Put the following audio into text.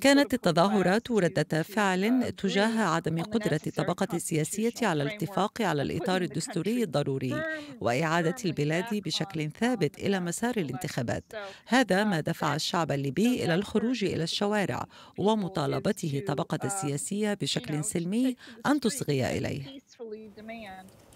كانت التظاهرات ردة uh, فعل تجاه عدم قدرة الطبقة السياسية على الاتفاق على الإطار الدستوري الضروري وإعادة البلاد بشكل ثابت إلى مسار الانتخابات هذا ما دفع الشعب الليبي إلى الخروج إلى الشوارع ومطالبته الطبقة um, السياسية بشكل سلمي أن تصغي إليه